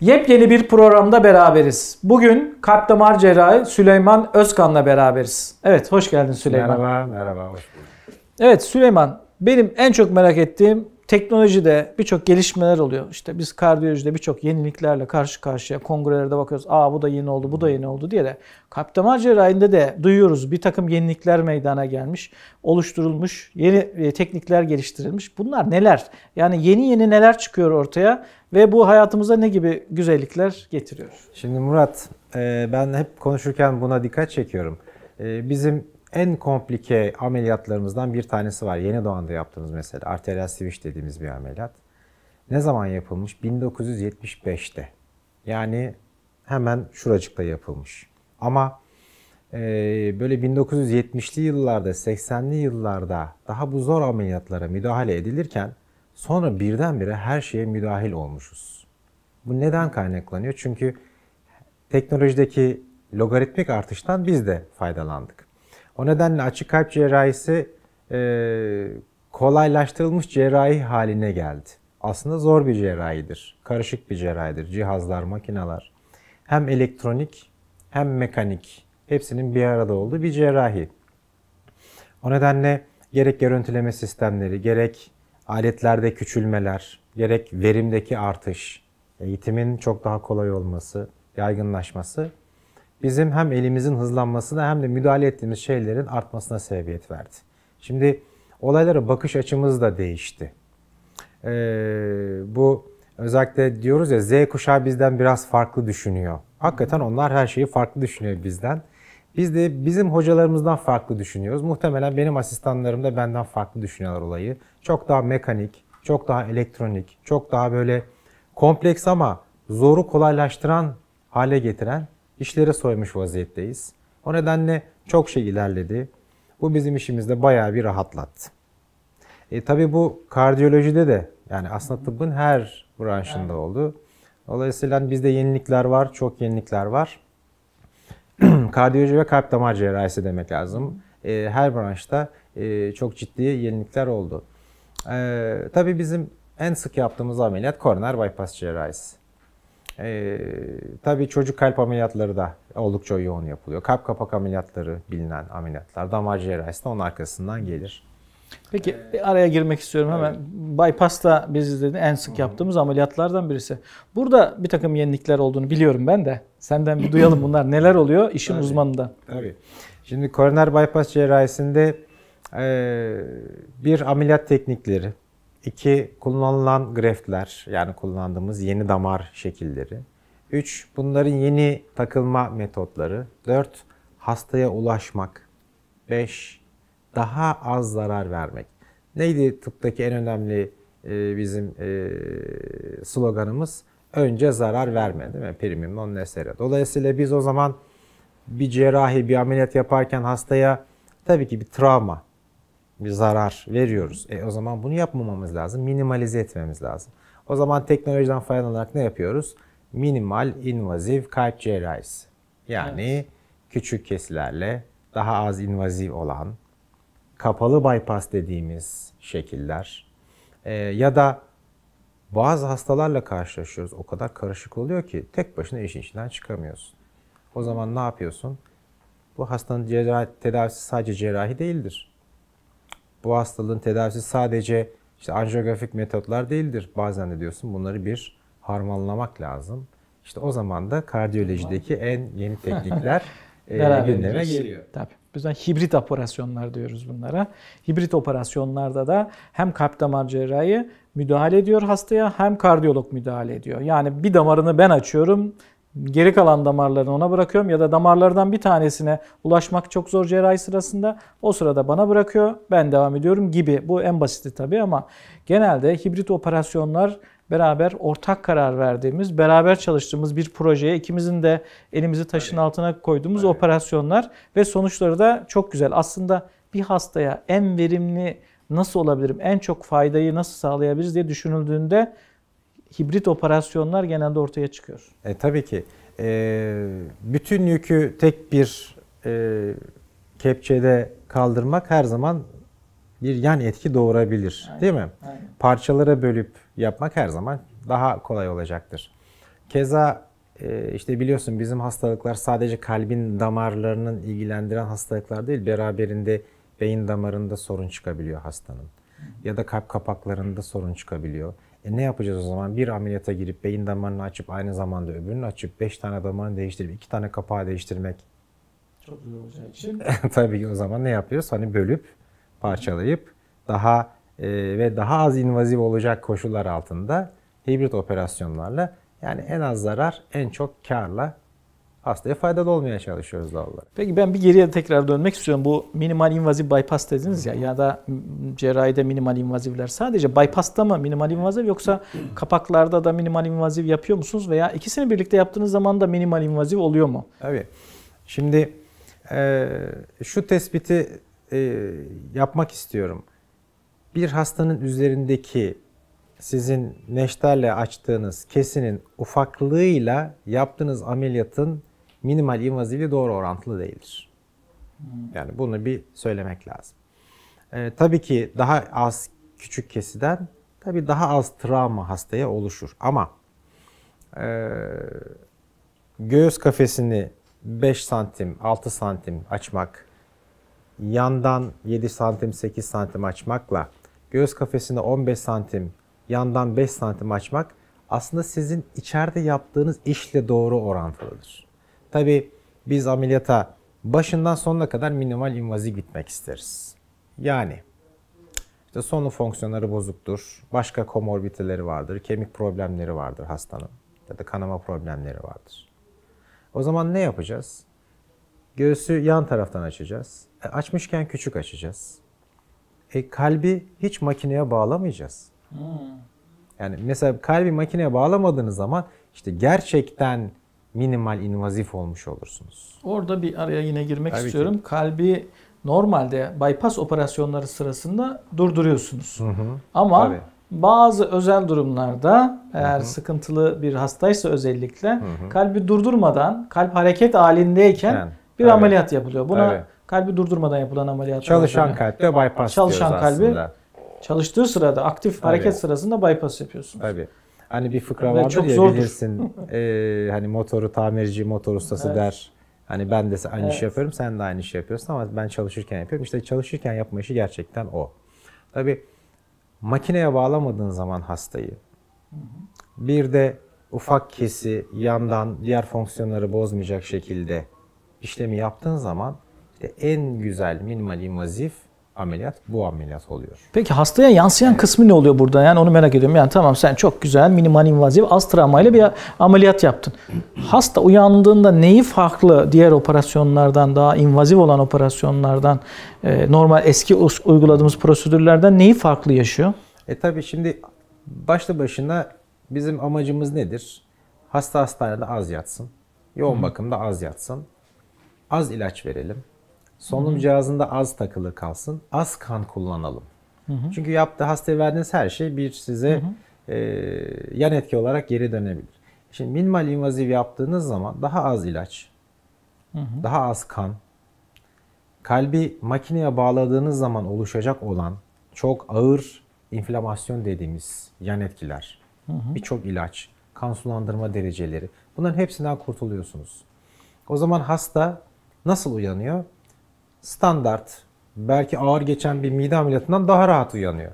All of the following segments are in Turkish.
Yepyeni bir programda beraberiz. Bugün kalp damar cerrahı Süleyman Özkan'la beraberiz. Evet hoş geldin Süleyman. Merhaba, merhaba hoş bulduk. Evet Süleyman benim en çok merak ettiğim teknolojide birçok gelişmeler oluyor. İşte biz kardiyolojide birçok yeniliklerle karşı karşıya kongrelerde bakıyoruz. Aa bu da yeni oldu, bu da yeni oldu diye de kalp damar cerrahinde de duyuyoruz. Bir takım yenilikler meydana gelmiş, oluşturulmuş, yeni e, teknikler geliştirilmiş. Bunlar neler? Yani yeni yeni neler çıkıyor ortaya ve bu hayatımıza ne gibi güzellikler getiriyor? Şimdi Murat, e, ben hep konuşurken buna dikkat çekiyorum. E, bizim en komplike ameliyatlarımızdan bir tanesi var. Yeni doğanda yaptığımız mesela arteriyel switch dediğimiz bir ameliyat. Ne zaman yapılmış? 1975'te. Yani hemen şuracıkta yapılmış. Ama e, böyle 1970'li yıllarda, 80'li yıllarda daha bu zor ameliyatlara müdahale edilirken sonra birdenbire her şeye müdahil olmuşuz. Bu neden kaynaklanıyor? Çünkü teknolojideki logaritmik artıştan biz de faydalandık. O nedenle açık kalp cerrahisi e, kolaylaştırılmış cerrahi haline geldi. Aslında zor bir cerrahidir. Karışık bir cerrahidir. Cihazlar, makineler. Hem elektronik hem mekanik hepsinin bir arada olduğu bir cerrahi. O nedenle gerek görüntüleme sistemleri, gerek aletlerde küçülmeler, gerek verimdeki artış, eğitimin çok daha kolay olması, yaygınlaşması bizim hem elimizin hızlanmasına hem de müdahale ettiğimiz şeylerin artmasına sebebiyet verdi. Şimdi olaylara bakış açımız da değişti. Ee, bu özellikle diyoruz ya Z kuşağı bizden biraz farklı düşünüyor. Hakikaten onlar her şeyi farklı düşünüyor bizden. Biz de bizim hocalarımızdan farklı düşünüyoruz. Muhtemelen benim asistanlarım da benden farklı düşünüyorlar olayı. Çok daha mekanik, çok daha elektronik, çok daha böyle kompleks ama zoru kolaylaştıran hale getiren işleri soymuş vaziyetteyiz. O nedenle çok şey ilerledi. Bu bizim işimizde bayağı bir rahatlattı. E, tabii bu kardiyolojide de yani aslında tıbbın her branşında evet. oldu. Dolayısıyla bizde yenilikler var, çok yenilikler var. Kardiyoloji ve kalp damar cerrahisi demek lazım. E, her branşta e, çok ciddi yenilikler oldu. E, tabii bizim en sık yaptığımız ameliyat koroner bypass cerrahisi. E, tabii çocuk kalp ameliyatları da oldukça yoğun yapılıyor. Kalp kapak ameliyatları bilinen ameliyatlar. Damar cerrahisi de onun arkasından gelir. Peki bir araya girmek istiyorum hemen. Evet. Bypass biz dedi, en sık yaptığımız ameliyatlardan birisi. Burada bir takım yenilikler olduğunu biliyorum ben de. Senden bir duyalım bunlar neler oluyor işin tabii, uzmanından. Tabii. Şimdi koroner bypass cerrahisinde bir ameliyat teknikleri, İki, kullanılan greftler yani kullandığımız yeni damar şekilleri. Üç, bunların yeni takılma metotları. Dört, hastaya ulaşmak. Beş, daha az zarar vermek. Neydi tıptaki en önemli e, bizim e, sloganımız? Önce zarar verme değil mi? Primim non nesere. Dolayısıyla biz o zaman bir cerrahi, bir ameliyat yaparken hastaya tabii ki bir travma, bir zarar veriyoruz. E o zaman bunu yapmamamız lazım. Minimalize etmemiz lazım. O zaman teknolojiden faydalanarak ne yapıyoruz? Minimal invaziv kalp cerrahisi. Yani evet. küçük kesilerle daha az invaziv olan kapalı bypass dediğimiz şekiller e, ya da bazı hastalarla karşılaşıyoruz. O kadar karışık oluyor ki tek başına işin içinden çıkamıyorsun. O zaman ne yapıyorsun? Bu hastanın cerrahi, tedavisi sadece cerrahi değildir bu hastalığın tedavisi sadece işte anjiyografik metotlar değildir. Bazen de diyorsun bunları bir harmanlamak lazım. İşte o zaman da kardiyolojideki en yeni teknikler e, gündeme geliyor. Tabii. Bizden hibrit operasyonlar diyoruz bunlara. Hibrit operasyonlarda da hem kalp damar cerrahi müdahale ediyor hastaya hem kardiyolog müdahale ediyor. Yani bir damarını ben açıyorum, geri kalan damarlarını ona bırakıyorum ya da damarlardan bir tanesine ulaşmak çok zor cerrahi sırasında o sırada bana bırakıyor ben devam ediyorum gibi. Bu en basiti tabii ama genelde hibrit operasyonlar beraber ortak karar verdiğimiz, beraber çalıştığımız bir projeye ikimizin de elimizi taşın evet. altına koyduğumuz evet. operasyonlar ve sonuçları da çok güzel. Aslında bir hastaya en verimli nasıl olabilirim, en çok faydayı nasıl sağlayabiliriz diye düşünüldüğünde hibrit operasyonlar genelde ortaya çıkıyor. E, tabii ki. E, bütün yükü tek bir e, kepçede kaldırmak her zaman bir yan etki doğurabilir. Aynen, değil mi? Aynen. Parçalara bölüp yapmak her zaman daha kolay olacaktır. Keza e, işte biliyorsun bizim hastalıklar sadece kalbin damarlarının ilgilendiren hastalıklar değil, beraberinde beyin damarında sorun çıkabiliyor hastanın. Ya da kalp kapaklarında sorun çıkabiliyor. E ne yapacağız o zaman? Bir ameliyata girip beyin damarını açıp aynı zamanda öbürünü açıp 5 tane damarını değiştirip 2 tane kapağı değiştirmek. Çok zor olacak. için. Tabii ki o zaman ne yapıyoruz? Hani bölüp parçalayıp daha e, ve daha az invaziv olacak koşullar altında hibrit operasyonlarla yani en az zarar en çok karla hastaya faydalı olmaya çalışıyoruz doğal olarak. Peki ben bir geriye tekrar dönmek istiyorum. Bu minimal invaziv bypass dediniz ya ya da cerrahide minimal invazivler sadece bypass'ta mı minimal invaziv yoksa kapaklarda da minimal invaziv yapıyor musunuz veya ikisini birlikte yaptığınız zaman da minimal invaziv oluyor mu? Evet. Şimdi e, şu tespiti e, yapmak istiyorum. Bir hastanın üzerindeki sizin neşterle açtığınız kesinin ufaklığıyla yaptığınız ameliyatın minimal invaziyle doğru orantılı değildir. Hmm. Yani bunu bir söylemek lazım. Ee, tabii ki daha az küçük kesiden tabii daha az travma hastaya oluşur. Ama e, göğüs kafesini 5 santim, 6 santim açmak, yandan 7 santim, 8 santim açmakla göğüs kafesini 15 santim, yandan 5 santim açmak aslında sizin içeride yaptığınız işle doğru orantılıdır. Tabi biz ameliyata başından sonuna kadar minimal invaziv gitmek isteriz. Yani işte sonu fonksiyonları bozuktur, başka komorbiteleri vardır, kemik problemleri vardır hastanın ya da kanama problemleri vardır. O zaman ne yapacağız? Göğsü yan taraftan açacağız. E, açmışken küçük açacağız. E, kalbi hiç makineye bağlamayacağız. Hmm. Yani mesela kalbi makineye bağlamadığınız zaman işte gerçekten minimal invazif olmuş olursunuz. Orada bir araya yine girmek Tabii istiyorum. Ki. Kalbi normalde bypass operasyonları sırasında durduruyorsunuz. Hı hı. Ama Tabii. Bazı özel durumlarda eğer hı hı. sıkıntılı bir hastaysa özellikle hı hı. kalbi durdurmadan, kalp hareket halindeyken yani, bir evet. ameliyat yapılıyor. Buna evet. kalbi durdurmadan yapılan ameliyat. Çalışan kalpte bypass Çalışan kalbi aslında. çalıştığı sırada aktif evet. hareket sırasında bypass yapıyorsunuz. Evet. Hani bir fıkra vardır çok ya zordur. bilirsin. e, hani motoru tamirci, motor ustası evet. der. Hani ben de aynı evet. işi yapıyorum, sen de aynı işi yapıyorsun ama ben çalışırken yapıyorum. İşte çalışırken yapma işi gerçekten o. Tabii makineye bağlamadığın zaman hastayı, bir de ufak kesi yandan diğer fonksiyonları bozmayacak şekilde işlemi yaptığın zaman işte en güzel minimal invazif ameliyat bu ameliyat oluyor. Peki hastaya yansıyan evet. kısmı ne oluyor burada? Yani onu merak ediyorum. Yani tamam sen çok güzel minimal invaziv az travmayla bir ameliyat yaptın. Hasta uyandığında neyi farklı diğer operasyonlardan daha invaziv olan operasyonlardan e, normal eski uyguladığımız prosedürlerden neyi farklı yaşıyor? E tabi şimdi başta başına bizim amacımız nedir? Hasta hastanede az yatsın. Yoğun bakımda az yatsın. Az ilaç verelim Solunum Hı-hı. cihazında az takılı kalsın. Az kan kullanalım. Hı-hı. Çünkü yaptığı hastaya verdiğiniz her şey bir size e, yan etki olarak geri dönebilir. Şimdi minimal invaziv yaptığınız zaman daha az ilaç, Hı-hı. daha az kan, kalbi makineye bağladığınız zaman oluşacak olan çok ağır inflamasyon dediğimiz yan etkiler, birçok ilaç, kan sulandırma dereceleri bunların hepsinden kurtuluyorsunuz. O zaman hasta nasıl uyanıyor? standart belki ağır geçen bir mide ameliyatından daha rahat uyanıyor.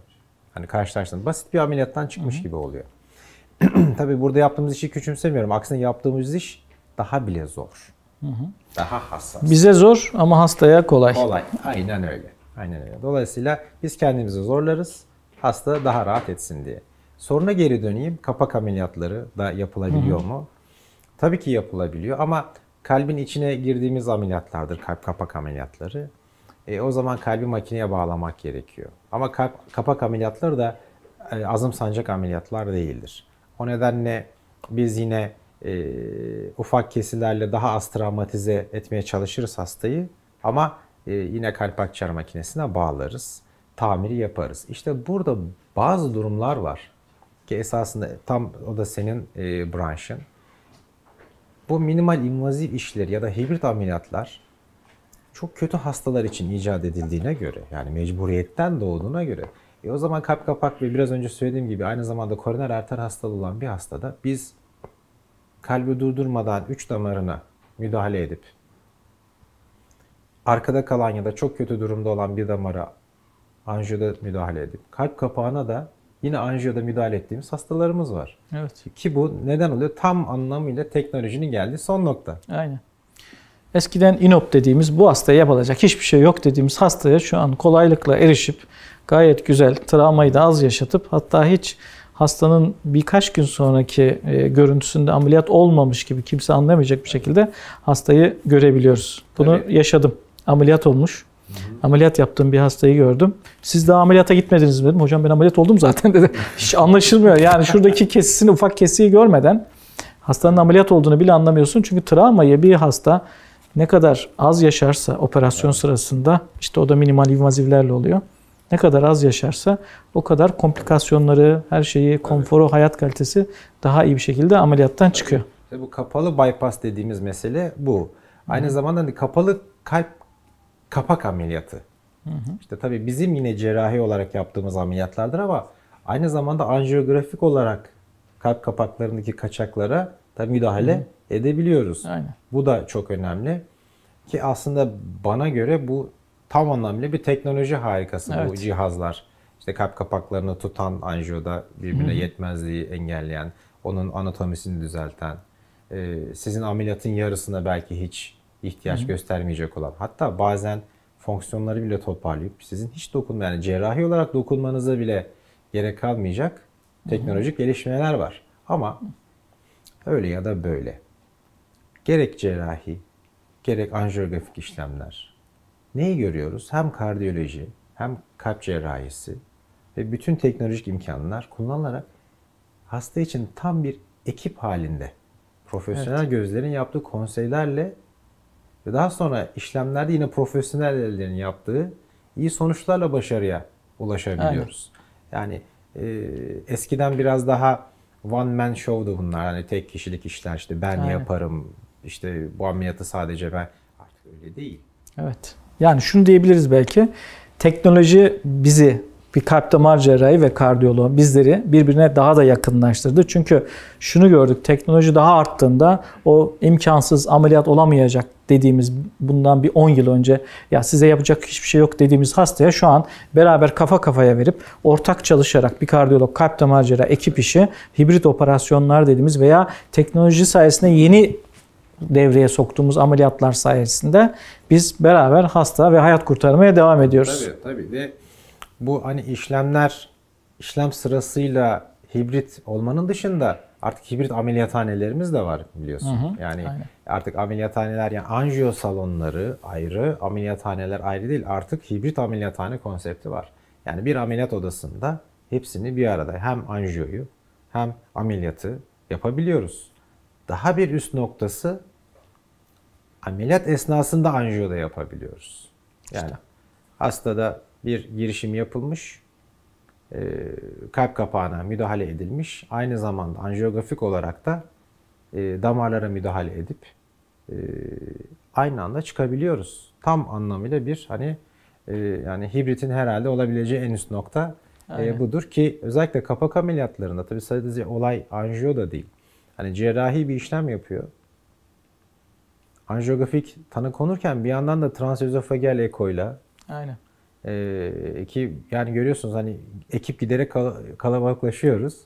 Hani karşılaştığında basit bir ameliyattan çıkmış Hı-hı. gibi oluyor. Tabii burada yaptığımız işi küçümsemiyorum. Aksine yaptığımız iş daha bile zor. Hı hı. Daha hassas. Bize zor ama hastaya kolay. Kolay. Aynen öyle. Aynen öyle. Dolayısıyla biz kendimizi zorlarız. Hasta daha rahat etsin diye. Soruna geri döneyim. Kapak ameliyatları da yapılabiliyor hı hı. mu? Tabii ki yapılabiliyor ama kalbin içine girdiğimiz ameliyatlardır kalp kapak ameliyatları. E, o zaman kalbi makineye bağlamak gerekiyor. Ama kalp kapak ameliyatları da e, azım sancak ameliyatlar değildir. O nedenle biz yine e, ufak kesilerle daha az travmatize etmeye çalışırız hastayı ama e, yine kalp akciğer makinesine bağlarız. Tamiri yaparız. İşte burada bazı durumlar var ki esasında tam o da senin e, branşın. Bu minimal invaziv işler ya da hibrit ameliyatlar çok kötü hastalar için icat edildiğine göre yani mecburiyetten doğduğuna göre e o zaman kalp kapak ve biraz önce söylediğim gibi aynı zamanda koroner arter hastalığı olan bir hastada biz kalbi durdurmadan üç damarına müdahale edip arkada kalan ya da çok kötü durumda olan bir damara anjiyoda müdahale edip kalp kapağına da yine anjiyoda müdahale ettiğimiz hastalarımız var. Evet. Ki bu neden oluyor? Tam anlamıyla teknolojinin geldiği son nokta. Aynen. Eskiden inop dediğimiz bu hastaya yapılacak hiçbir şey yok dediğimiz hastaya şu an kolaylıkla erişip gayet güzel travmayı da az yaşatıp hatta hiç hastanın birkaç gün sonraki e, görüntüsünde ameliyat olmamış gibi kimse anlamayacak bir şekilde hastayı görebiliyoruz. Bunu Tabii. yaşadım. Ameliyat olmuş. Ameliyat yaptığım bir hastayı gördüm. Siz daha ameliyata gitmediniz mi dedim. Hocam ben ameliyat oldum zaten dedi. Hiç anlaşılmıyor. Yani şuradaki kesisini, ufak kesiyi görmeden hastanın ameliyat olduğunu bile anlamıyorsun. Çünkü travmayı bir hasta ne kadar az yaşarsa operasyon sırasında işte o da minimal invazivlerle oluyor. Ne kadar az yaşarsa o kadar komplikasyonları, her şeyi, konforu, hayat kalitesi daha iyi bir şekilde ameliyattan çıkıyor. bu kapalı bypass dediğimiz mesele bu. Aynı zamanda hani kapalı kalp kapak ameliyatı. Hı hı. İşte tabii bizim yine cerrahi olarak yaptığımız ameliyatlardır ama aynı zamanda anjiyografik olarak kalp kapaklarındaki kaçaklara da müdahale hı. edebiliyoruz. Aynen. Bu da çok önemli. Ki aslında bana göre bu tam anlamıyla bir teknoloji harikası evet. bu cihazlar. İşte kalp kapaklarını tutan anjiyoda birbirine Hı-hı. yetmezliği engelleyen, onun anatomisini düzelten, sizin ameliyatın yarısına belki hiç ihtiyaç Hı-hı. göstermeyecek olan hatta bazen fonksiyonları bile toparlayıp sizin hiç dokunma yani cerrahi olarak dokunmanıza bile gerek kalmayacak teknolojik Hı-hı. gelişmeler var. Ama öyle ya da böyle gerek cerrahi gerek anjiyografik işlemler neyi görüyoruz? Hem kardiyoloji hem kalp cerrahisi ve bütün teknolojik imkanlar kullanılarak hasta için tam bir ekip halinde profesyonel evet. gözlerin yaptığı konseylerle ve daha sonra işlemlerde yine profesyonel ellerin yaptığı iyi sonuçlarla başarıya ulaşabiliyoruz. Aynen. Yani e, eskiden biraz daha one man show'du bunlar. Hani tek kişilik işler işte ben Aynen. yaparım işte bu ameliyatı sadece ben artık öyle değil. Evet. Yani şunu diyebiliriz belki. Teknoloji bizi bir kalp damar cerrahi ve kardiyoloğu bizleri birbirine daha da yakınlaştırdı. Çünkü şunu gördük teknoloji daha arttığında o imkansız ameliyat olamayacak dediğimiz bundan bir 10 yıl önce ya size yapacak hiçbir şey yok dediğimiz hastaya şu an beraber kafa kafaya verip ortak çalışarak bir kardiyolog, kalp damarcıra, ekip işi, hibrit operasyonlar dediğimiz veya teknoloji sayesinde yeni devreye soktuğumuz ameliyatlar sayesinde biz beraber hasta ve hayat kurtarmaya devam ediyoruz. Tabii tabii ve bu hani işlemler işlem sırasıyla hibrit olmanın dışında artık hibrit ameliyathanelerimiz de var biliyorsun. Hı hı, yani aynen. artık ameliyathaneler yani anjiyo salonları ayrı, ameliyathaneler ayrı değil. Artık hibrit ameliyathane konsepti var. Yani bir ameliyat odasında hepsini bir arada hem anjiyoyu hem ameliyatı yapabiliyoruz. Daha bir üst noktası ameliyat esnasında anjiyo da yapabiliyoruz. Yani işte. hastada bir girişim yapılmış e, kalp kapağına müdahale edilmiş. Aynı zamanda anjiyografik olarak da e, damarlara müdahale edip e, aynı anda çıkabiliyoruz. Tam anlamıyla bir hani yani hibritin herhalde olabileceği en üst nokta Aynen. budur ki özellikle kapak ameliyatlarında tabii sadece olay anjiyo da değil. Hani cerrahi bir işlem yapıyor. Anjiyografik tanı konurken bir yandan da transözofageal ekoyla Aynen. Ee, ki yani görüyorsunuz hani ekip giderek kal- kalabalıklaşıyoruz.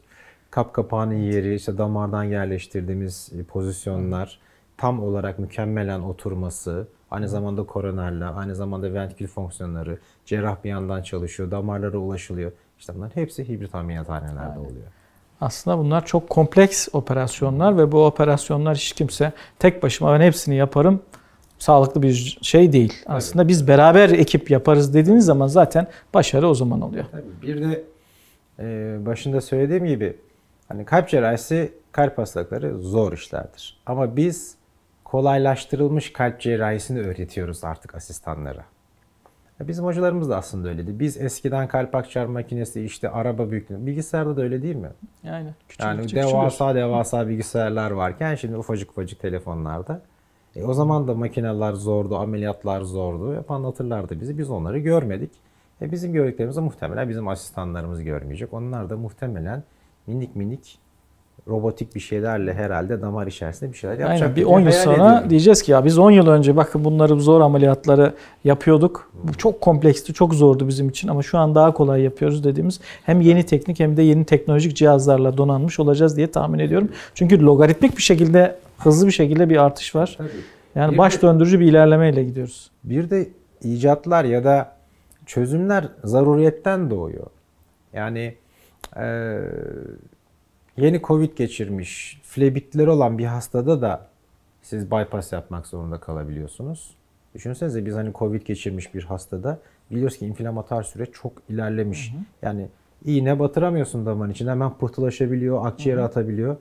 Kap kapağının yeri, işte damardan yerleştirdiğimiz e, pozisyonlar, tam olarak mükemmelen oturması, aynı zamanda koronerler, aynı zamanda ventikül fonksiyonları, cerrah bir yandan çalışıyor, damarlara ulaşılıyor. İşte bunlar hepsi hibrit ameliyathanelerde Aynen. oluyor. Aslında bunlar çok kompleks operasyonlar ve bu operasyonlar hiç kimse tek başıma ben hepsini yaparım sağlıklı bir şey değil. Evet. Aslında biz beraber ekip yaparız dediğiniz zaman zaten başarı o zaman oluyor. bir de e, başında söylediğim gibi hani kalp cerrahisi kalp hastalıkları zor işlerdir. Ama biz kolaylaştırılmış kalp cerrahisini öğretiyoruz artık asistanlara. E, bizim hocalarımız da aslında öyleydi. Biz eskiden kalp akciğer makinesi işte araba büyüklüğü. Bilgisayarda da öyle değil mi? Aynen. Küçük, yani küçük, devasa küçük. devasa bilgisayarlar varken şimdi ufacık ufacık telefonlarda. E, o zaman da makineler zordu, ameliyatlar zordu. Hep anlatırlardı bizi. Biz onları görmedik. E, bizim gördüklerimizi muhtemelen bizim asistanlarımız görmeyecek. Onlar da muhtemelen minik minik robotik bir şeylerle herhalde damar içerisinde bir şeyler yapacak. Aynen, bir 10 yıl sonra ediyorum. diyeceğiz ki ya biz 10 yıl önce bakın bunları zor ameliyatları yapıyorduk. Bu hmm. çok kompleksti, çok zordu bizim için ama şu an daha kolay yapıyoruz dediğimiz hem yeni teknik hem de yeni teknolojik cihazlarla donanmış olacağız diye tahmin ediyorum. Çünkü logaritmik bir şekilde hızlı bir şekilde bir artış var. Tabii. Yani bir baş de, döndürücü bir ilerlemeyle gidiyoruz. Bir de icatlar ya da çözümler zaruriyetten doğuyor. Yani e, yeni Covid geçirmiş, flebitleri olan bir hastada da siz bypass yapmak zorunda kalabiliyorsunuz. Düşünsenize biz hani Covid geçirmiş bir hastada biliyoruz ki inflamatuar süreç çok ilerlemiş. Hı hı. Yani iğne batıramıyorsun damar içine hemen pıhtılaşabiliyor, akciğere hı hı. atabiliyor.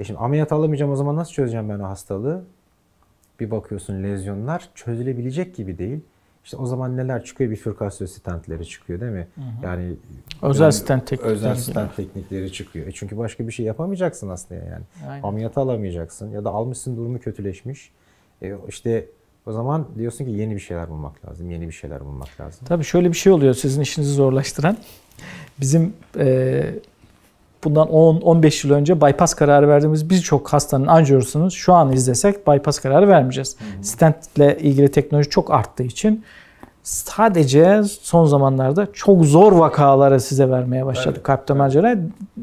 E şimdi ameliyat alamayacağım o zaman nasıl çözeceğim ben o hastalığı? Bir bakıyorsun lezyonlar çözülebilecek gibi değil. İşte o zaman neler çıkıyor? Bifurkasyon stentleri çıkıyor değil mi? Hı hı. Yani özel yani, stent teknikleri. Özel stent teknikleri çıkıyor. E çünkü başka bir şey yapamayacaksın aslında yani. Aynen. Ameliyata alamayacaksın ya da almışsın durumu kötüleşmiş. E işte o zaman diyorsun ki yeni bir şeyler bulmak lazım. Yeni bir şeyler bulmak lazım. Tabii şöyle bir şey oluyor sizin işinizi zorlaştıran. Bizim e, bundan 10-15 yıl önce bypass kararı verdiğimiz birçok hastanın anjiyorusunu şu an izlesek bypass kararı vermeyeceğiz. Hmm. Stentle ilgili teknoloji çok arttığı için sadece son zamanlarda çok zor vakaları size vermeye başladı evet. kalp damar cerrahi.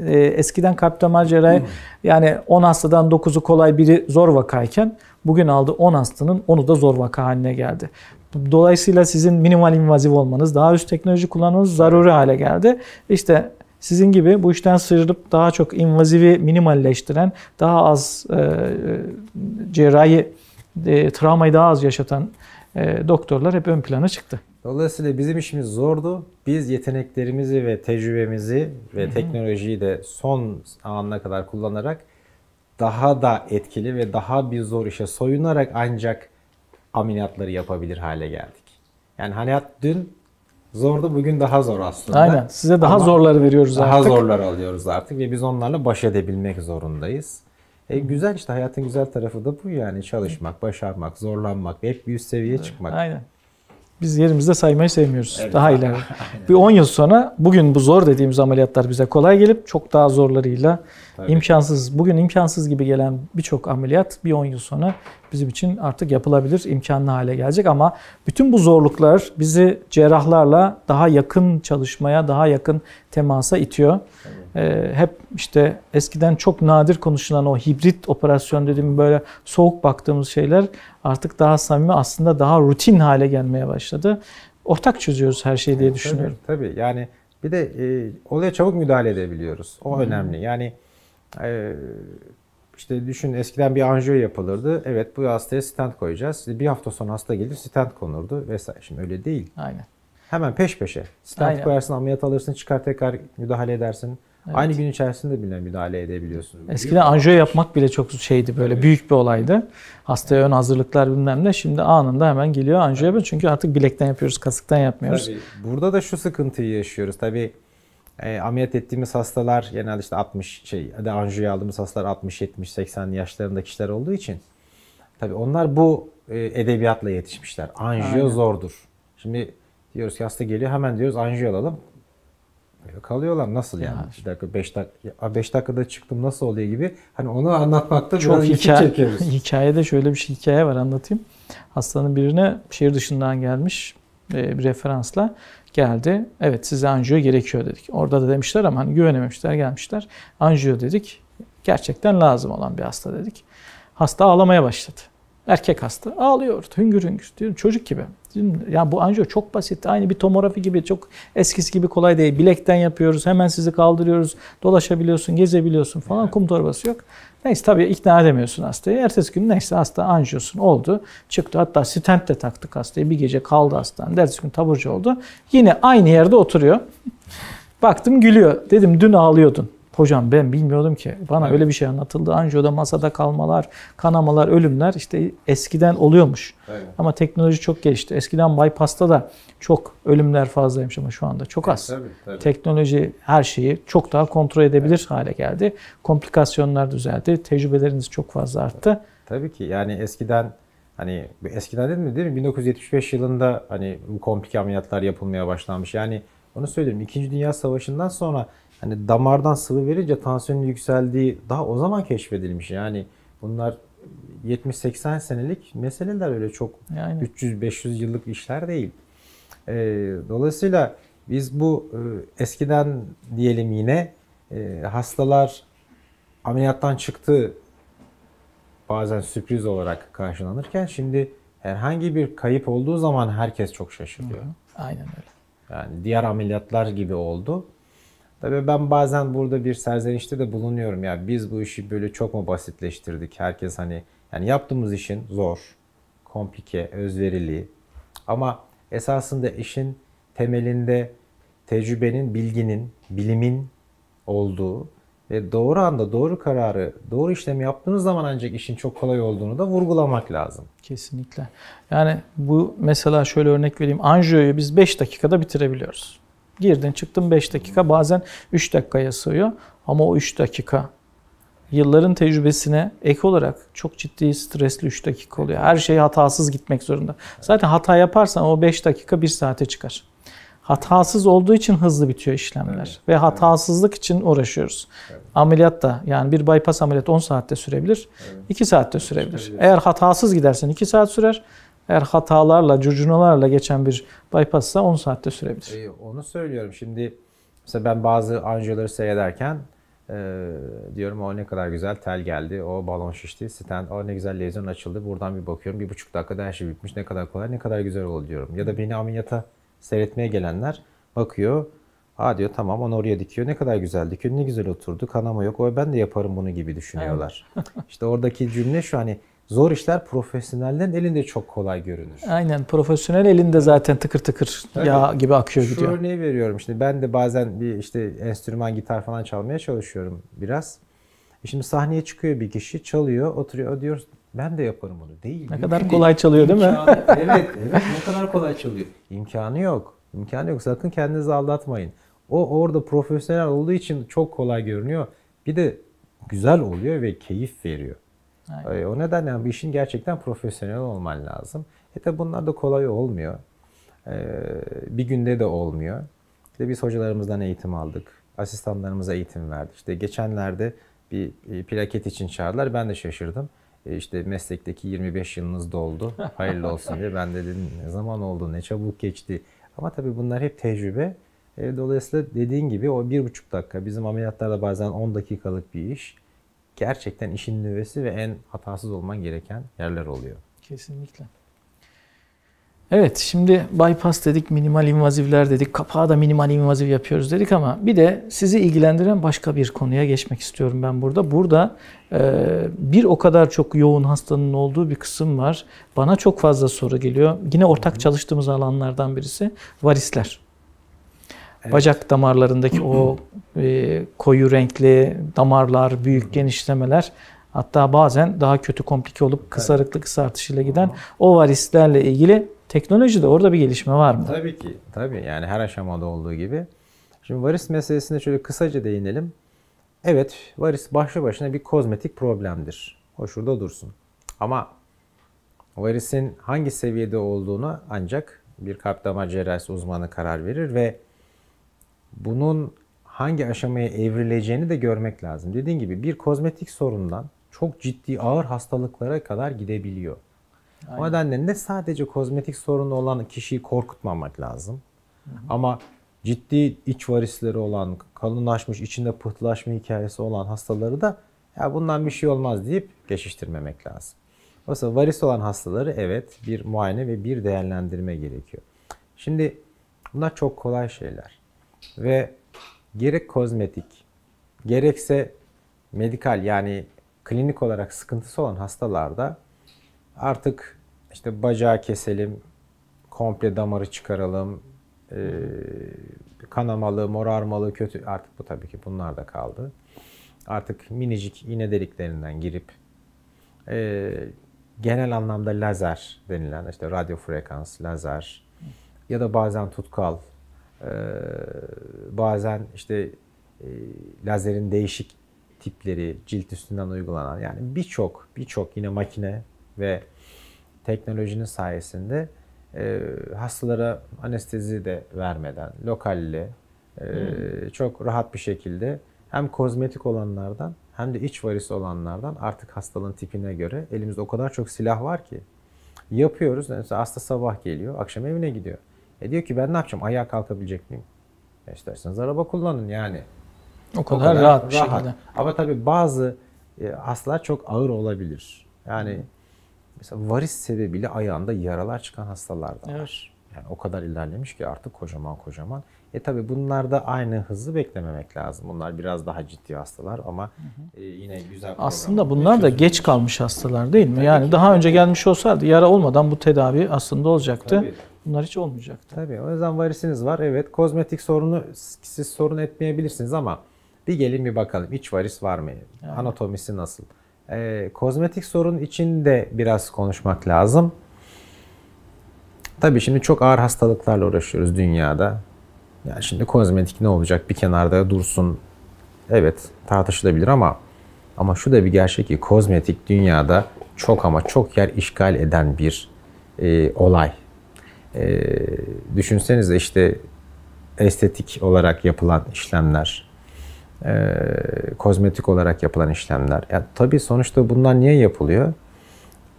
Ee, eskiden kalp damar cerrahi yani 10 hastadan 9'u kolay biri zor vakayken bugün aldı 10 hastanın 10'u da zor vaka haline geldi. Dolayısıyla sizin minimal invaziv olmanız, daha üst teknoloji kullanmanız zaruri hale geldi. İşte sizin gibi bu işten sıyrılıp daha çok invazivi minimalleştiren, daha az e, e, cerrahi e, travmayı daha az yaşatan e, doktorlar hep ön plana çıktı. Dolayısıyla bizim işimiz zordu. Biz yeteneklerimizi ve tecrübemizi ve Hı-hı. teknolojiyi de son anına kadar kullanarak daha da etkili ve daha bir zor işe soyunarak ancak ameliyatları yapabilir hale geldik. Yani hayat hani dün Zordu bugün daha zor aslında. Aynen. Size daha Ama zorları veriyoruz daha artık. Daha zorları alıyoruz artık ve biz onlarla baş edebilmek zorundayız. E, güzel işte hayatın güzel tarafı da bu yani çalışmak, başarmak, zorlanmak ve hep bir üst seviyeye çıkmak. Aynen biz yerimizde saymayı sevmiyoruz. Evet, daha ileride. Bir 10 yıl sonra bugün bu zor dediğimiz ameliyatlar bize kolay gelip çok daha zorlarıyla Tabii. imkansız, bugün imkansız gibi gelen birçok ameliyat bir 10 yıl sonra bizim için artık yapılabilir, imkanlı hale gelecek ama bütün bu zorluklar bizi cerrahlarla daha yakın çalışmaya, daha yakın temasa itiyor. Tabii. Ee, hep işte eskiden çok nadir konuşulan o hibrit operasyon dediğim böyle soğuk baktığımız şeyler artık daha samimi aslında daha rutin hale gelmeye başladı. Ortak çözüyoruz her şeyi diye düşünüyorum. Tabii, tabii. yani bir de e, olaya çabuk müdahale edebiliyoruz. O hmm. önemli. Yani e, işte düşün eskiden bir anjiyo yapılırdı. Evet bu hastaya stent koyacağız. Bir hafta sonra hasta gelir stent konurdu vesaire. Şimdi öyle değil. Aynen. Hemen peş peşe. Stent Aynen. koyarsın, ameliyat alırsın, çıkar tekrar müdahale edersin. Aynı gün içerisinde bile müdahale edebiliyorsunuz. Eskiden anjiyo yapmak bile çok şeydi böyle evet. büyük bir olaydı. Hastaya ön hazırlıklar bilmem ne. Şimdi anında hemen geliyor anjiyo evet. çünkü artık bilekten yapıyoruz, kasıktan yapmıyoruz. Tabii. Burada da şu sıkıntıyı yaşıyoruz. Tabii e, ameliyat ettiğimiz hastalar genelde işte 60 şey de anjiyo aldığımız hastalar 60 70 80 yaşlarında kişiler olduğu için tabii onlar bu e, edebiyatla yetişmişler. Anjiyo Aynen. zordur. Şimdi diyoruz ki hasta geliyor hemen diyoruz anjiyo alalım yapmıyor. Kalıyorlar nasıl yani? Ya. Bir dakika 5 dakika 5 dakikada çıktım nasıl oluyor gibi. Hani onu anlatmakta çok biraz hikaye, çekiyoruz. Hikayede şöyle bir şey, hikaye var anlatayım. Hastanın birine şehir dışından gelmiş e, bir referansla geldi. Evet size anjiyo gerekiyor dedik. Orada da demişler ama hani güvenememişler gelmişler. Anjiyo dedik. Gerçekten lazım olan bir hasta dedik. Hasta ağlamaya başladı. Erkek hasta ağlıyor hüngür hüngür diyor çocuk gibi. Dedim, ya bu anjiyo çok basit. Aynı bir tomografi gibi çok eskisi gibi kolay değil. Bilekten yapıyoruz. Hemen sizi kaldırıyoruz. Dolaşabiliyorsun, gezebiliyorsun falan. Evet. Kum torbası yok. Neyse tabii ikna edemiyorsun hastayı. Ertesi gün neyse hasta anjiyosun oldu. Çıktı hatta stent de taktık hastayı. Bir gece kaldı hastanın. Ertesi gün taburcu oldu. Yine aynı yerde oturuyor. Baktım gülüyor. Dedim dün ağlıyordun. Hocam ben bilmiyordum ki. Bana evet. öyle bir şey anlatıldı. Anjiyoda masada kalmalar, kanamalar, ölümler işte eskiden oluyormuş. Aynen. Ama teknoloji çok gelişti. Eskiden bypass'ta da çok ölümler fazlaymış ama şu anda çok e, az. tabii, tabii. Teknoloji her şeyi çok daha kontrol edebilir evet. hale geldi. Komplikasyonlar düzeldi. Tecrübeleriniz çok fazla arttı. Tabii ki yani eskiden hani eskiden dedim mi değil mi 1975 yılında hani bu komplike ameliyatlar yapılmaya başlanmış. Yani onu söyleyeyim İkinci Dünya Savaşı'ndan sonra hani damardan sıvı verince tansiyonun yükseldiği daha o zaman keşfedilmiş. Yani bunlar 70-80 senelik meseleler öyle çok yani. 300-500 yıllık işler değil. E, dolayısıyla biz bu e, eskiden diyelim yine e, hastalar ameliyattan çıktı bazen sürpriz olarak karşılanırken şimdi herhangi bir kayıp olduğu zaman herkes çok şaşırıyor. Hı hı. Aynen öyle. Yani diğer ameliyatlar gibi oldu. Tabii ben bazen burada bir serzenişte de bulunuyorum. Ya biz bu işi böyle çok mu basitleştirdik? Herkes hani yani yaptığımız işin zor, komplike, özverili ama esasında işin temelinde tecrübenin, bilginin, bilimin olduğu ve doğru anda doğru kararı, doğru işlemi yaptığınız zaman ancak işin çok kolay olduğunu da vurgulamak lazım. Kesinlikle. Yani bu mesela şöyle örnek vereyim. Anjiyoyu biz 5 dakikada bitirebiliyoruz. Girdin çıktın 5 dakika bazen 3 dakikaya sığıyor ama o 3 dakika yılların tecrübesine ek olarak çok ciddi stresli 3 dakika oluyor. Her şey hatasız gitmek zorunda. Zaten hata yaparsan o 5 dakika 1 saate çıkar. Hatasız olduğu için hızlı bitiyor işlemler evet. ve hatasızlık evet. için uğraşıyoruz. Evet. Ameliyat da yani bir bypass ameliyat 10 saatte sürebilir, evet. 2 saatte sürebilir. Evet. Eğer hatasız gidersen 2 saat sürer, eğer hatalarla, curcunalarla geçen bir bypass 10 saatte sürebilir. Ee, onu söylüyorum. Şimdi mesela ben bazı anjiyoları seyrederken e, diyorum o ne kadar güzel tel geldi, o balon şişti, stent, o ne güzel lezyon açıldı. Buradan bir bakıyorum bir buçuk dakikada her şey bitmiş ne kadar kolay ne kadar güzel oldu diyorum. Ya da beni ameliyata seyretmeye gelenler bakıyor. Ha diyor tamam onu oraya dikiyor. Ne kadar güzel dikiyor. Ne güzel oturdu. Kanama yok. O ben de yaparım bunu gibi düşünüyorlar. Evet. işte oradaki cümle şu hani Zor işler profesyonellerin elinde çok kolay görünür. Aynen profesyonel elinde zaten tıkır tıkır Tabii. yağ gibi akıyor Şu gidiyor. Şu örneği veriyorum işte ben de bazen bir işte enstrüman gitar falan çalmaya çalışıyorum biraz. E şimdi sahneye çıkıyor bir kişi çalıyor oturuyor diyoruz ben de yaparım bunu değil. Ne kadar kolay çalıyor değil İmkanı, mi? evet evet ne kadar kolay çalıyor. İmkanı yok. İmkanı yok sakın kendinizi aldatmayın. O orada profesyonel olduğu için çok kolay görünüyor. Bir de güzel oluyor ve keyif veriyor. Aynen. O nedenle yani bu işin gerçekten profesyonel olman lazım. E tabi bunlar da kolay olmuyor. E, bir günde de olmuyor. İşte biz hocalarımızdan eğitim aldık. Asistanlarımıza eğitim verdik. İşte geçenlerde bir e, plaket için çağırdılar. Ben de şaşırdım. E, işte meslekteki 25 yılınız doldu. Hayırlı olsun diye. Ben dedim ne zaman oldu, ne çabuk geçti. Ama tabii bunlar hep tecrübe. E, dolayısıyla dediğin gibi o bir buçuk dakika bizim ameliyatlarda bazen 10 dakikalık bir iş gerçekten işin nüvesi ve en hatasız olman gereken yerler oluyor. Kesinlikle. Evet şimdi bypass dedik, minimal invazivler dedik, kapağı da minimal invaziv yapıyoruz dedik ama bir de sizi ilgilendiren başka bir konuya geçmek istiyorum ben burada. Burada e, bir o kadar çok yoğun hastanın olduğu bir kısım var. Bana çok fazla soru geliyor. Yine ortak çalıştığımız alanlardan birisi varisler. Evet. Bacak damarlarındaki o e, koyu renkli damarlar, büyük genişlemeler hatta bazen daha kötü komplike olup kısarıklı kısartışıyla giden o varislerle ilgili teknolojide orada bir gelişme var mı? Tabii ki. Tabii yani her aşamada olduğu gibi. Şimdi varis meselesine şöyle kısaca değinelim. Evet varis başlı başına bir kozmetik problemdir. O şurada dursun. Ama varisin hangi seviyede olduğunu ancak bir kalp damar cerrahisi uzmanı karar verir ve bunun hangi aşamaya evrileceğini de görmek lazım. Dediğim gibi bir kozmetik sorundan çok ciddi ağır hastalıklara kadar gidebiliyor. Aynen. O nedenle de sadece kozmetik sorunu olan kişiyi korkutmamak lazım. Hı hı. Ama ciddi iç varisleri olan, kalınlaşmış, içinde pıhtılaşma hikayesi olan hastaları da ya bundan bir şey olmaz deyip geçiştirmemek lazım. Oysa varis olan hastaları evet bir muayene ve bir değerlendirme gerekiyor. Şimdi bunlar çok kolay şeyler ve gerek kozmetik gerekse medikal yani klinik olarak sıkıntısı olan hastalarda artık işte bacağı keselim, komple damarı çıkaralım, e, kanamalı, morarmalı, kötü artık bu tabii ki bunlar da kaldı. Artık minicik iğne deliklerinden girip e, genel anlamda lazer denilen işte radyo frekans, lazer ya da bazen tutkal ee, bazen işte e, lazerin değişik tipleri cilt üstünden uygulanan yani birçok birçok yine makine ve teknolojinin sayesinde e, hastalara anestezi de vermeden lokalli e, hmm. çok rahat bir şekilde hem kozmetik olanlardan hem de iç varis olanlardan artık hastalığın tipine göre elimizde o kadar çok silah var ki yapıyoruz. Yani mesela hasta sabah geliyor, akşam evine gidiyor. E diyor ki ben ne yapacağım? Ayağa kalkabilecek miyim? E isterseniz araba kullanın yani. O kadar, o kadar rahat, rahat şekilde. Ama tabii bazı e, hastalar çok ağır olabilir. Yani mesela varis sebebiyle ayağında yaralar çıkan hastalar da var. Evet. Yani o kadar ilerlemiş ki artık kocaman kocaman e tabi bunlarda aynı hızı beklememek lazım. Bunlar biraz daha ciddi hastalar ama hı hı. E, yine güzel Aslında bunlar da geç kalmış hastalar değil mi? Tabii yani ki. daha önce gelmiş olsaydı yara olmadan bu tedavi aslında olacaktı. Tabii. Bunlar hiç olmayacaktı. Tabii o yüzden varisiniz var. Evet kozmetik sorunu siz sorun etmeyebilirsiniz ama bir gelin bir bakalım iç varis var mı? Yani. Anatomisi nasıl? Ee, kozmetik sorun için de biraz konuşmak lazım. Tabii şimdi çok ağır hastalıklarla uğraşıyoruz dünyada. Yani şimdi kozmetik ne olacak bir kenarda dursun. Evet tartışılabilir ama ama şu da bir gerçek ki kozmetik dünyada çok ama çok yer işgal eden bir e, olay. E, düşünsenize işte estetik olarak yapılan işlemler, e, kozmetik olarak yapılan işlemler. Ya, tabii sonuçta bunlar niye yapılıyor?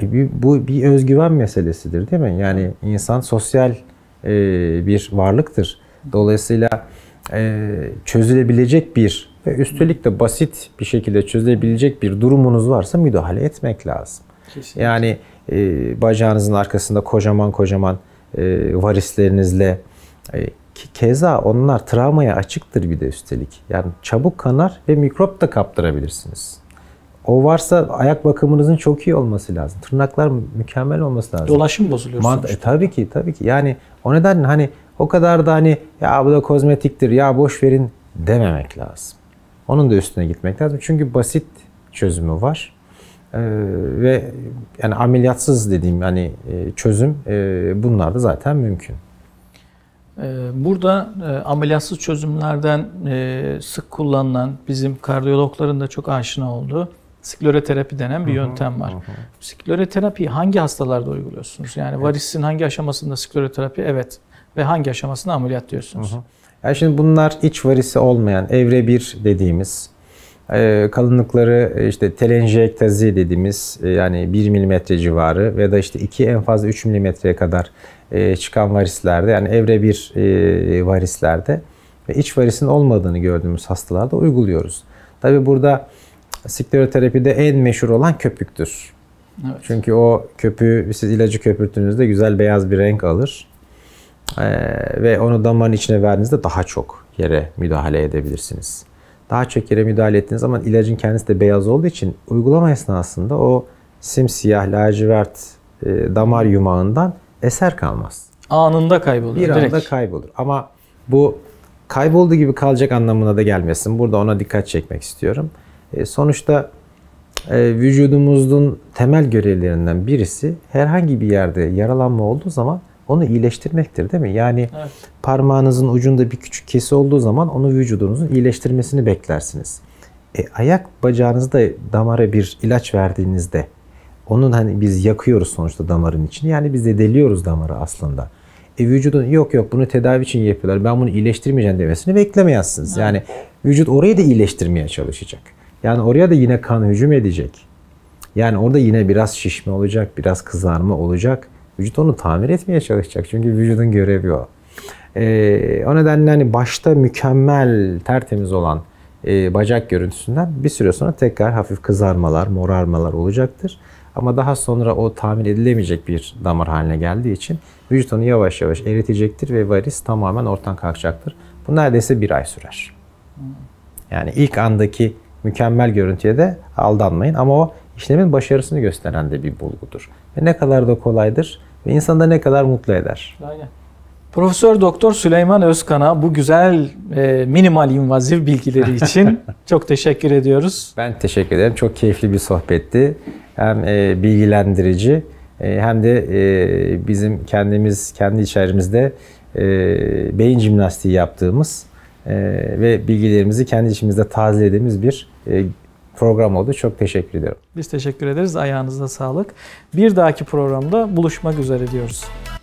E, bir, bu bir özgüven meselesidir değil mi? Yani insan sosyal e, bir varlıktır. Dolayısıyla e, çözülebilecek bir ve üstelik de basit bir şekilde çözülebilecek bir durumunuz varsa müdahale etmek lazım. Kesinlikle. Yani e, bacağınızın arkasında kocaman kocaman e, varislerinizle e, keza onlar travmaya açıktır bir de üstelik. Yani çabuk kanar ve mikrop da kaptırabilirsiniz. O varsa ayak bakımınızın çok iyi olması lazım. Tırnaklar mükemmel olması lazım. Dolaşım bozuluyor. Mant- e, tabii ki tabii ki. Yani o nedenle hani o kadar da hani ya bu da kozmetiktir ya boş verin dememek lazım. Onun da üstüne gitmek lazım. Çünkü basit çözümü var. Ee, ve yani ameliyatsız dediğim hani e, çözüm e, bunlar da zaten mümkün. Ee, burada e, ameliyatsız çözümlerden e, sık kullanılan bizim kardiyologların da çok aşina olduğu skleroterapi denen bir yöntem var. Skleroterapiyi hangi hastalarda uyguluyorsunuz? Yani varisin hangi aşamasında skleroterapi? Evet ve hangi aşamasına ameliyat diyorsunuz? Hı Yani şimdi bunlar iç varisi olmayan evre 1 dediğimiz e, kalınlıkları e, işte telenjektazi dediğimiz e, yani 1 milimetre civarı ve da işte 2 en fazla 3 milimetreye kadar çıkan varislerde yani evre 1 varislerde ve iç varisin olmadığını gördüğümüz hastalarda uyguluyoruz. Tabi burada skleroterapide en meşhur olan köpüktür. Evet. Çünkü o köpüğü siz ilacı köpürttüğünüzde güzel beyaz bir renk alır. Ee, ve onu damarın içine verdiğinizde daha çok yere müdahale edebilirsiniz. Daha çok yere müdahale ettiğiniz zaman ilacın kendisi de beyaz olduğu için uygulama esnasında o simsiyah lacivert e, damar yumağından eser kalmaz. Anında kaybolur. Bir direkt. anda kaybolur. Ama bu kayboldu gibi kalacak anlamına da gelmesin. Burada ona dikkat çekmek istiyorum. E, sonuçta e, vücudumuzun temel görevlerinden birisi herhangi bir yerde yaralanma olduğu zaman onu iyileştirmektir değil mi? Yani evet. parmağınızın ucunda bir küçük kesi olduğu zaman onu vücudunuzun iyileştirmesini beklersiniz. E, ayak bacağınızda damara bir ilaç verdiğinizde onun hani biz yakıyoruz sonuçta damarın içini. Yani biz de deliyoruz damarı aslında. E vücudun yok yok bunu tedavi için yapıyorlar. Ben bunu iyileştirmeyeceğim demesini beklemeyezsiniz. Evet. Yani vücut orayı da iyileştirmeye çalışacak. Yani oraya da yine kan hücum edecek. Yani orada yine biraz şişme olacak, biraz kızarma olacak. Vücut onu tamir etmeye çalışacak. Çünkü vücudun görevi o. E, o nedenle hani başta mükemmel, tertemiz olan e, bacak görüntüsünden bir süre sonra tekrar hafif kızarmalar, morarmalar olacaktır. Ama daha sonra o tamir edilemeyecek bir damar haline geldiği için vücut onu yavaş yavaş eritecektir ve varis tamamen ortadan kalkacaktır. Bu neredeyse bir ay sürer. Yani ilk andaki mükemmel görüntüye de aldanmayın ama o işlemin başarısını gösteren de bir bulgudur. Ve ne kadar da kolaydır ve insanda ne kadar mutlu eder. Aynen. Profesör Doktor Süleyman Özkan'a bu güzel e, minimal invaziv bilgileri için çok teşekkür ediyoruz. Ben teşekkür ederim. Çok keyifli bir sohbetti. Hem e, bilgilendirici e, hem de e, bizim kendimiz kendi içerimizde e, beyin jimnastiği yaptığımız e, ve bilgilerimizi kendi içimizde tazelediğimiz bir e, program oldu. Çok teşekkür ediyorum. Biz teşekkür ederiz. Ayağınıza sağlık. Bir dahaki programda buluşmak üzere diyoruz.